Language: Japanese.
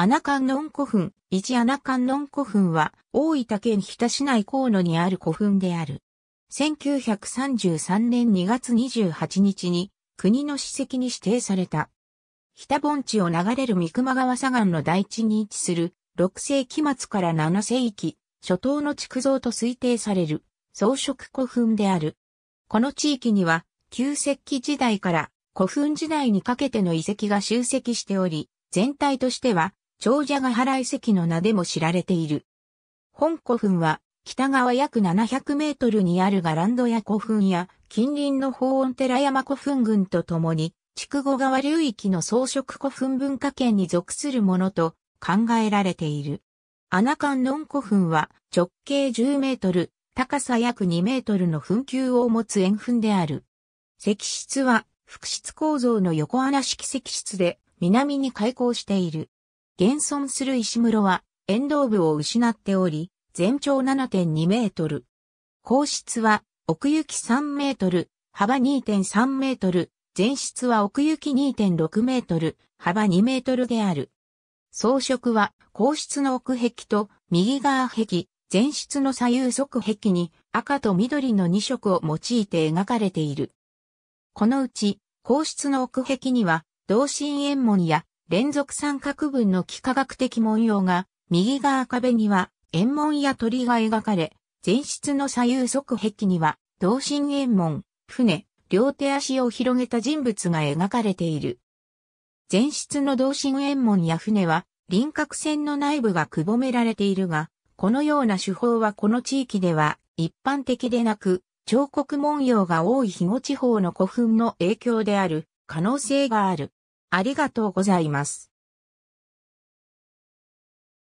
アナ観音古墳、一アナ観音古墳は、大分県日田市内河野にある古墳である。1933年2月28日に、国の史跡に指定された。日田盆地を流れる三熊川左岸の大地に位置する、6世紀末から7世紀、初頭の築造と推定される、装飾古墳である。この地域には、旧石器時代から古墳時代にかけての遺跡が集積しており、全体としては長者が払い席の名でも知られている。本古墳は、北側約700メートルにあるガランドや古墳や、近隣の法音寺山古墳群とともに、筑後川流域の装飾古墳文化圏に属するものと考えられている。穴観音古墳は直径10メートル、高さ約2メートルの墳丘を持つ円墳である。石室は複室構造の横穴式石室で南に開口している。現存する石室は、沿道部を失っており、全長7.2メートル。皇室は、奥行き3メートル、幅2.3メートル、全室は奥行き2.6メートル、幅2メートルである。装飾は、皇室の奥壁と右側壁、全室の左右側壁に赤と緑の2色を用いて描かれている。このうち、皇室の奥壁には、同心円門や連続三角文の幾何学的文様が、右側壁には、円門や鳥が描かれ、前室の左右側壁には、同心円門、船、両手足を広げた人物が描かれている。前室の同心円門や船は、輪郭線の内部がくぼめられているが、このような手法はこの地域では一般的でなく、彫刻文様が多い日後地方の古墳の影響である可能性がある。ありがとうございます。